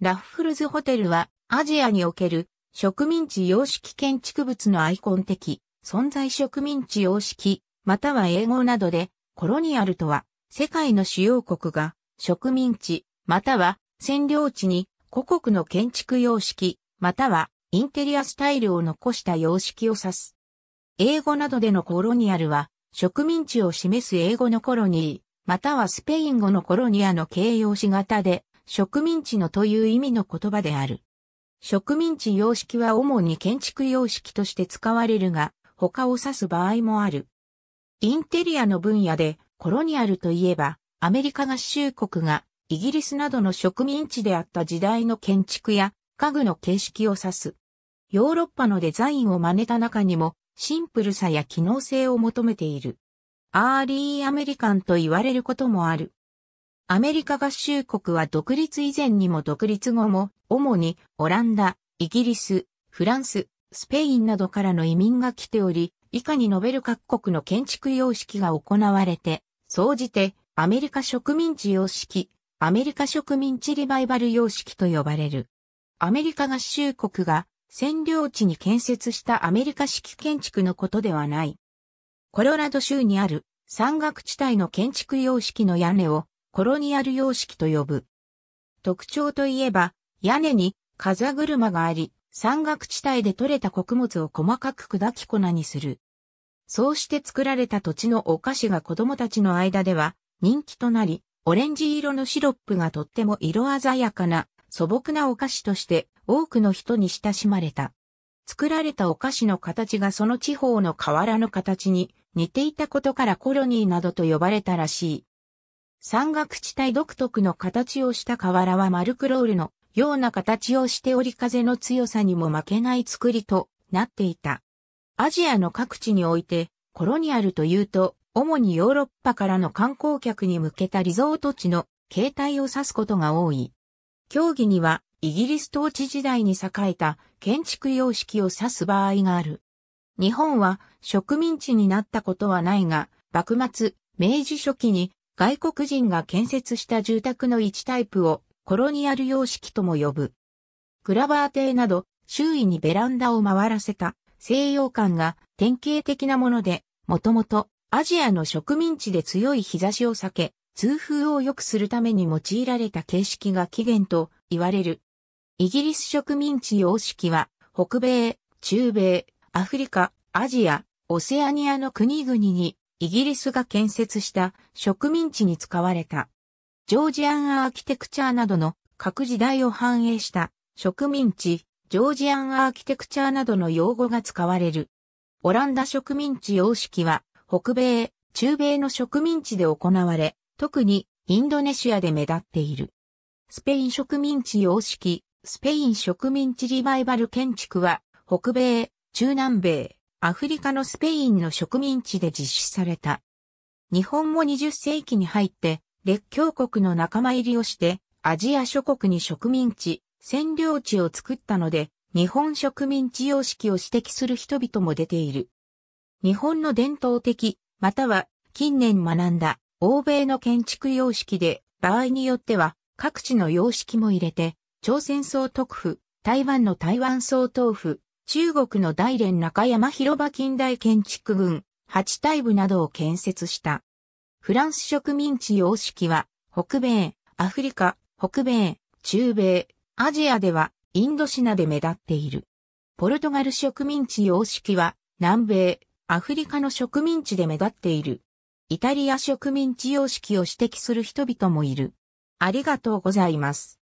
ラッフルズホテルはアジアにおける植民地様式建築物のアイコン的存在植民地様式または英語などでコロニアルとは世界の主要国が植民地または占領地に古国の建築様式またはインテリアスタイルを残した様式を指す。英語などでのコロニアルは植民地を示す英語のコロニーまたはスペイン語のコロニアの形容詞型で植民地のという意味の言葉である。植民地様式は主に建築様式として使われるが、他を指す場合もある。インテリアの分野でコロニアルといえば、アメリカ合衆国がイギリスなどの植民地であった時代の建築や家具の形式を指す。ヨーロッパのデザインを真似た中にもシンプルさや機能性を求めている。アーリーアメリカンと言われることもある。アメリカ合衆国は独立以前にも独立後も、主にオランダ、イギリス、フランス、スペインなどからの移民が来ており、以下に述べる各国の建築様式が行われて、総じてアメリカ植民地様式、アメリカ植民地リバイバル様式と呼ばれる。アメリカ合衆国が占領地に建設したアメリカ式建築のことではない。コロラド州にある山岳地帯の建築様式の屋根をコロニアル様式と呼ぶ。特徴といえば、屋根に風車があり、山岳地帯で採れた穀物を細かく砕き粉にする。そうして作られた土地のお菓子が子供たちの間では人気となり、オレンジ色のシロップがとっても色鮮やかな素朴なお菓子として多くの人に親しまれた。作られたお菓子の形がその地方の河原の形に似ていたことからコロニーなどと呼ばれたらしい。山岳地帯独特の形をした瓦はマルクロールのような形をしており風の強さにも負けない作りとなっていた。アジアの各地においてコロニアルというと、主にヨーロッパからの観光客に向けたリゾート地の形態を指すことが多い。競技にはイギリス統治時代に栄えた建築様式を指す場合がある。日本は植民地になったことはないが、幕末、明治初期に外国人が建設した住宅の一タイプをコロニアル様式とも呼ぶ。グラバー邸など周囲にベランダを回らせた西洋館が典型的なもので、もともとアジアの植民地で強い日差しを避け、通風を良くするために用いられた形式が起源と言われる。イギリス植民地様式は北米、中米、アフリカ、アジア、オセアニアの国々にイギリスが建設した植民地に使われた。ジョージアンアーキテクチャーなどの各時代を反映した植民地、ジョージアンアーキテクチャーなどの用語が使われる。オランダ植民地様式は北米、中米の植民地で行われ、特にインドネシアで目立っている。スペイン植民地様式、スペイン植民地リバイバル建築は北米、中南米、アフリカのスペインの植民地で実施された。日本も20世紀に入って列強国の仲間入りをしてアジア諸国に植民地、占領地を作ったので日本植民地様式を指摘する人々も出ている。日本の伝統的、または近年学んだ欧米の建築様式で場合によっては各地の様式も入れて朝鮮総督府、台湾の台湾総統府、中国の大連中山広場近代建築群、八体部などを建設した。フランス植民地様式は、北米、アフリカ、北米、中米、アジアでは、インドシナで目立っている。ポルトガル植民地様式は、南米、アフリカの植民地で目立っている。イタリア植民地様式を指摘する人々もいる。ありがとうございます。